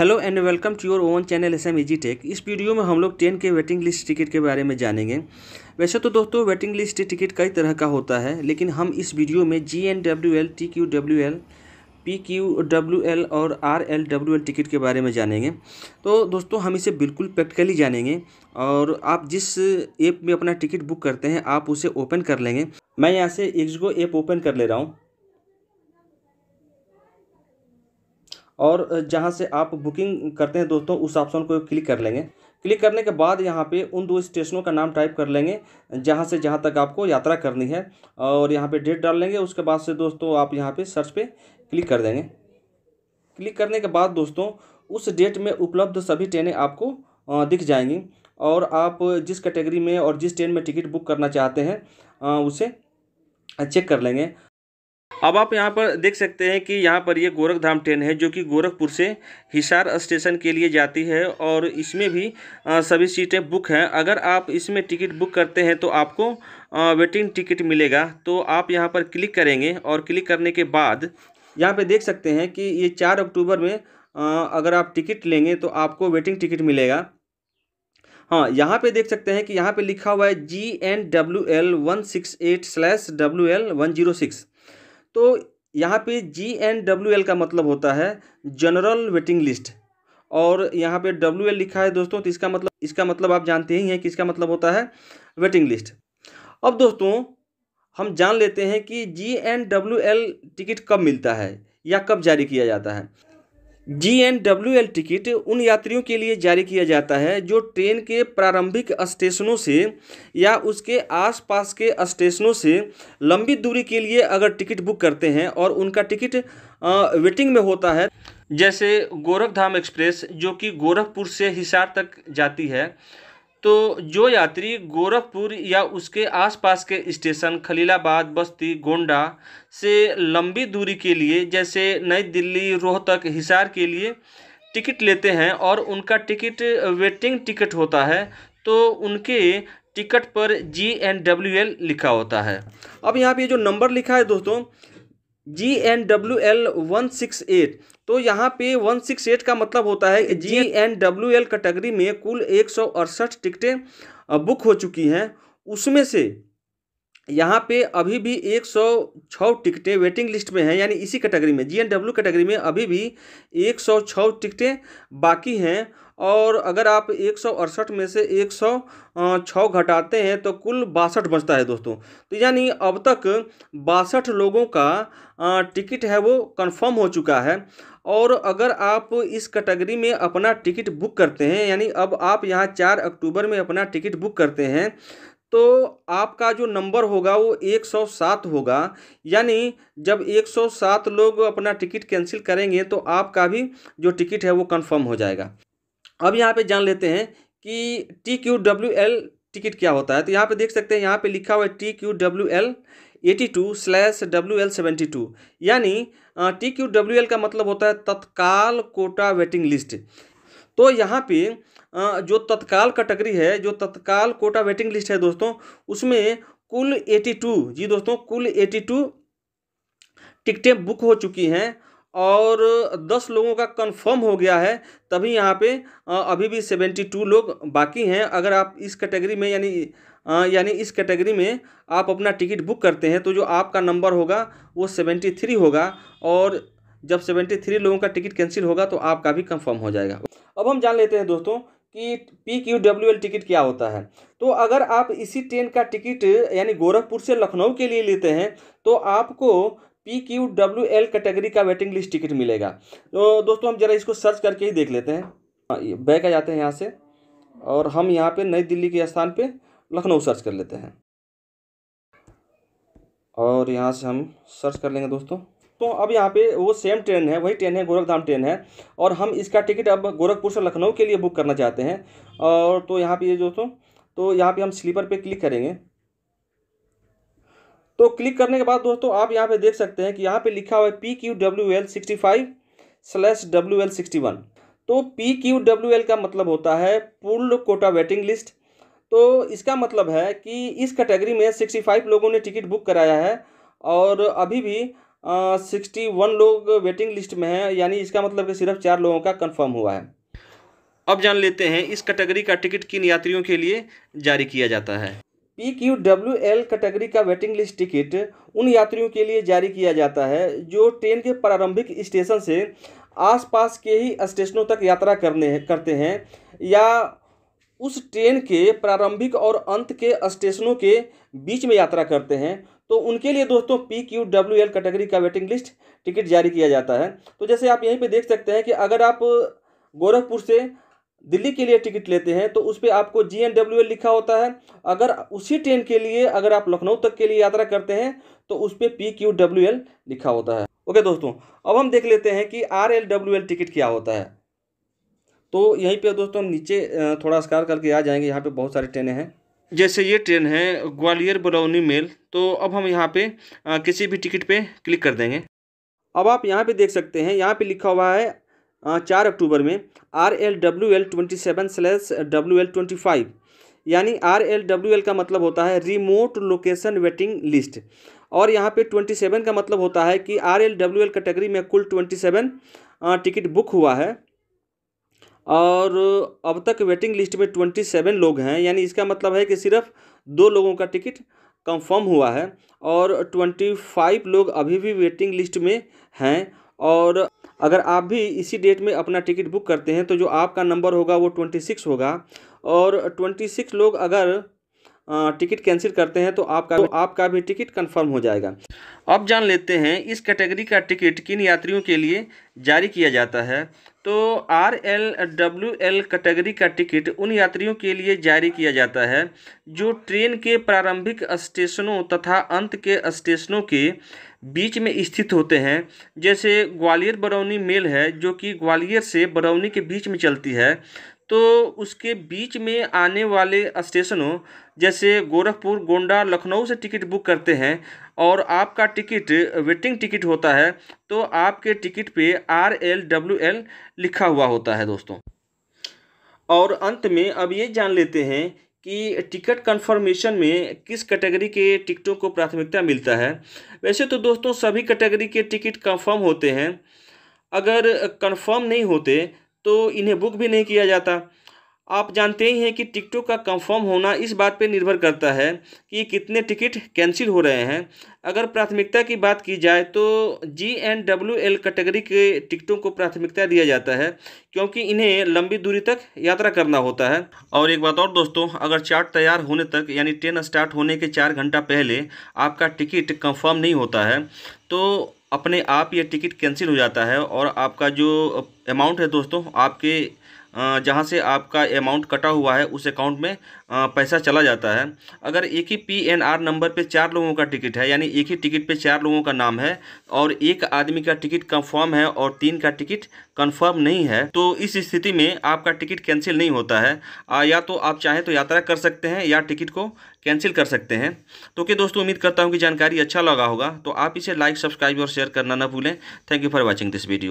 hello and welcome to your own channel S M easy tech इस वीडियो में हम लोग टेन के वेटिंग लिस्ट टिकट के बारे में जानेंगे वैसे तो दोस्तों वेटिंग लिस्ट टिकट कई तरह का होता है लेकिन हम इस वीडियो में G N W L T Q W L P Q W L और R L W L ticket के बारे में जानेंगे तो दोस्तों हम इसे बिल्कुल प्रैक्टिकली जानेंगे और आप जिस ऐप में अपना टिकट बुक करते हैं आप उसे ओपन कर लेंगे मैं यहाँ से एक्सगो ऐप ओपन कर ले रहा हूँ और जहाँ से आप बुकिंग करते हैं दोस्तों उस ऑप्शन को क्लिक कर लेंगे क्लिक करने के बाद यहाँ पे उन दो स्टेशनों का नाम टाइप कर लेंगे जहाँ से जहाँ तक आपको यात्रा करनी है और यहाँ पे डेट डाल लेंगे उसके बाद से दोस्तों आप यहाँ पे सर्च पे क्लिक कर देंगे क्लिक करने के बाद दोस्तों उस डेट में उपलब्ध सभी ट्रेनें आपको दिख जाएंगी और आप जिस कैटेगरी में और जिस ट्रेन में टिकट बुक करना चाहते हैं उसे चेक कर लेंगे अब आप यहाँ पर देख सकते हैं कि यहाँ पर ये गोरखधाम ट्रेन है जो कि गोरखपुर से हिसार स्टेशन के लिए जाती है और इसमें भी सभी सीटें बुक हैं अगर आप इसमें टिकट बुक करते हैं तो आपको वेटिंग टिकट मिलेगा तो आप यहाँ पर क्लिक करेंगे और क्लिक करने के बाद यहाँ पर देख सकते हैं कि ये चार अक्टूबर में अगर आप टिकट लेंगे तो आपको वेटिंग टिकट मिलेगा हाँ यहाँ पे देख सकते हैं कि यहाँ पे लिखा हुआ है G N W L one six eight slash W L one zero six तो यहाँ पे जी एन डब्ल्यू एल का मतलब होता है जनरल वेटिंग लिस्ट और यहाँ पे डब्ल्यू एल लिखा है दोस्तों तो इसका मतलब इसका मतलब आप जानते ही हैं कि इसका मतलब होता है वेटिंग लिस्ट अब दोस्तों हम जान लेते हैं कि G N W L ticket कब मिलता है या कब जारी किया जाता है G N W L ticket उन यात्रियों के लिए जारी किया जाता है जो ट्रेन के प्रारंभिक स्टेशनों से या उसके आसपास के स्टेशनों से लंबी दूरी के लिए अगर टिकट बुक करते हैं और उनका टिकट वेटिंग में होता है जैसे गोरखधाम एक्सप्रेस जो कि गोरखपुर से हिसार तक जाती है तो जो यात्री गोरखपुर या उसके आसपास के स्टेशन खलीलाबाद बस्ती गोंडा से लंबी दूरी के लिए जैसे नई दिल्ली रोहतक हिसार के लिए टिकट लेते हैं और उनका टिकट वेटिंग टिकट होता है तो उनके टिकट पर जी एन डब्ल्यू एल लिखा होता है अब यहाँ पे जो नंबर लिखा है दोस्तों G N W L one six eight तो यहाँ पे 168 का मतलब होता है G N W L category में कुल एक टिकटें बुक हो चुकी हैं उसमें से यहाँ पे अभी भी एक सौ छः टिकटें वेटिंग लिस्ट में हैं यानी इसी कैटेगरी में जीएनडब्ल्यू कैटेगरी में अभी भी एक सौ छः टिकटें बाकी हैं और अगर आप एक सौ अड़सठ में से एक सौ छः घटाते हैं तो कुल बासठ बचता है दोस्तों तो यानी अब तक बासठ लोगों का टिकट है वो कंफर्म हो चुका है और अगर आप इस कैटेगरी में अपना टिकट बुक करते हैं यानी अब आप यहाँ चार अक्टूबर में अपना टिकट बुक करते हैं तो आपका जो नंबर होगा वो एक सौ सात होगा यानी जब एक सौ सात लोग अपना टिकट कैंसिल करेंगे तो आपका भी जो टिकट है वो कंफर्म हो जाएगा अब यहाँ पे जान लेते हैं कि T Q W L ticket क्या होता है तो यहाँ पे देख सकते हैं यहाँ पे लिखा हुआ है T Q W L eighty two slash W L seventy two यानी टी क्यू डब्ल्यू एल का मतलब होता है तत्काल कोटा वेटिंग लिस्ट तो यहाँ पे जो तत्काल कैटेगरी है जो तत्काल कोटा वेटिंग लिस्ट है दोस्तों उसमें कुल एटी टू जी दोस्तों कुल एटी टू टिकटें बुक हो चुकी हैं और दस लोगों का कंफर्म हो गया है तभी यहाँ पे अभी भी सेवेंटी टू लोग बाकी हैं अगर आप इस कैटेगरी में यानी यानी इस कैटेगरी में आप अपना टिकट बुक करते हैं तो जो आपका नंबर होगा वो सेवेंटी थ्री होगा और जब सेवेंटी थ्री लोगों का टिकट कैंसिल होगा तो आपका भी कंफर्म हो जाएगा अब हम जान लेते हैं दोस्तों कि P Q W L ticket क्या होता है तो अगर आप इसी ट्रेन का टिकट यानी गोरखपुर से लखनऊ के लिए लेते हैं तो आपको P Q W L category का वेटिंग लिस्ट टिकट मिलेगा तो दोस्तों हम जरा इसको सर्च करके ही देख लेते हैं हाँ, बैक आ जाते हैं यहाँ से और हम यहाँ पे नई दिल्ली के स्थान पे लखनऊ सर्च कर लेते हैं और यहाँ से हम सर्च कर लेंगे दोस्तों तो अब यहाँ पे वो सेम ट्रेन है वही ट्रेन है गोरखधाम ट्रेन है और हम इसका टिकट अब गोरखपुर से लखनऊ के लिए बुक करना चाहते हैं और तो यहाँ पे ये दोस्तों तो यहाँ पे हम स्लीपर पे क्लिक करेंगे तो क्लिक करने के बाद दोस्तों आप यहाँ पे देख सकते हैं कि यहाँ पे लिखा हुआ है P Q W L sixty five slash W L sixty one तो पी क्यू डब्ल्यू एल का मतलब होता है पूर्ण कोटा वेटिंग लिस्ट तो इसका मतलब है कि इस कैटेगरी में सिक्सटी फाइव लोगों ने टिकट बुक कराया है और अभी भी सिक्सटी वन लोग वेटिंग लिस्ट में हैं यानी इसका मतलब कि सिर्फ चार लोगों का कंफर्म हुआ है अब जान लेते हैं इस कैटेगरी का टिकट किन यात्रियों के लिए जारी किया जाता है P Q W L category का वेटिंग लिस्ट टिकट उन यात्रियों के लिए जारी किया जाता है जो ट्रेन के प्रारंभिक स्टेशन से आसपास के ही स्टेशनों तक यात्रा करने करते हैं या उस ट्रेन के प्रारंभिक और अंत के स्टेशनों के बीच में यात्रा करते हैं तो उनके लिए दोस्तों P Q W L category का वेटिंग लिस्ट टिकट जारी किया जाता है तो जैसे आप यहीं पे देख सकते हैं कि अगर आप गोरखपुर से दिल्ली के लिए टिकट लेते हैं तो उस पर आपको जी एन डब्ल्यू एल लिखा होता है अगर उसी ट्रेन के लिए अगर आप लखनऊ तक के लिए यात्रा करते हैं तो उस पर पी क्यू डब्ल्यू एल लिखा होता है ओके दोस्तों अब हम देख लेते हैं कि R L W L ticket क्या होता है तो यहीं पर दोस्तों हम नीचे थोड़ा स्कार करके आ जाएंगे यहाँ पर बहुत सारी ट्रेनें हैं जैसे ये ट्रेन है ग्वालियर बरौनी मेल तो अब हम यहाँ पे आ, किसी भी टिकट पे क्लिक कर देंगे अब आप यहाँ पे देख सकते हैं यहाँ पे लिखा हुआ है आ, चार अक्टूबर में R L W L twenty seven slash W L twenty five यानी आर एल डब्ल्यू एल का मतलब होता है रिमोट लोकेशन वेटिंग लिस्ट और यहाँ पे ट्वेंटी सेवन का मतलब होता है कि R L W L category में कुल ट्वेंटी सेवन टिकट बुक हुआ है और अब तक वेटिंग लिस्ट में ट्वेंटी सेवन लोग हैं यानी इसका मतलब है कि सिर्फ दो लोगों का टिकट कंफर्म हुआ है और ट्वेंटी फाइव लोग अभी भी वेटिंग लिस्ट में हैं और अगर आप भी इसी डेट में अपना टिकट बुक करते हैं तो जो आपका नंबर होगा वो ट्वेंटी सिक्स होगा और ट्वेंटी सिक्स लोग अगर टिकट कैंसिल करते हैं तो आपका तो आपका भी टिकट कंफर्म हो जाएगा अब जान लेते हैं इस कैटेगरी का टिकट किन यात्रियों के लिए जारी किया जाता है तो R L W L category का टिकट उन यात्रियों के लिए जारी किया जाता है जो ट्रेन के प्रारंभिक स्टेशनों तथा अंत के स्टेशनों के बीच में स्थित होते हैं जैसे ग्वालियर बरौनी मेल है जो कि ग्वालियर से बरौनी के बीच में चलती है तो उसके बीच में आने वाले स्टेशनों जैसे गोरखपुर गोंडा लखनऊ से टिकट बुक करते हैं और आपका टिकट वेटिंग टिकट होता है तो आपके टिकट पे आर एल डब्ल्यू एल लिखा हुआ होता है दोस्तों और अंत में अब ये जान लेते हैं कि टिकट कन्फर्मेशन में किस कैटेगरी के टिकटों को प्राथमिकता मिलता है वैसे तो दोस्तों सभी कैटेगरी के टिकट कंफर्म होते हैं अगर कंफर्म नहीं होते तो इन्हें बुक भी नहीं किया जाता आप जानते ही हैं कि टिकटों का कंफर्म होना इस बात पर निर्भर करता है कि कितने टिकट कैंसिल हो रहे हैं अगर प्राथमिकता की बात की जाए तो G N W L category के टिकटों को प्राथमिकता दिया जाता है क्योंकि इन्हें लंबी दूरी तक यात्रा करना होता है और एक बात और दोस्तों अगर चार्ट तैयार होने तक यानी ट्रेन स्टार्ट होने के चार घंटा पहले आपका टिकट कंफर्म नहीं होता है तो अपने आप ये टिकट कैंसिल हो जाता है और आपका जो अमाउंट है दोस्तों आपके जहाँ से आपका अमाउंट कटा हुआ है उस अकाउंट में पैसा चला जाता है अगर एक ही पी एन आर नंबर पर चार लोगों का टिकट है यानी एक ही टिकट पर चार लोगों का नाम है और एक आदमी का टिकट कंफर्म है और तीन का टिकट कंफर्म नहीं है तो इस स्थिति में आपका टिकट कैंसिल नहीं होता है या तो आप चाहें तो यात्रा कर सकते हैं या टिकट को कैंसिल कर सकते हैं तो क्या दोस्तों उम्मीद करता हूँ कि जानकारी अच्छा लगा होगा तो आप इसे लाइक सब्सक्राइब और शेयर करना ना भूलें thank you for watching this video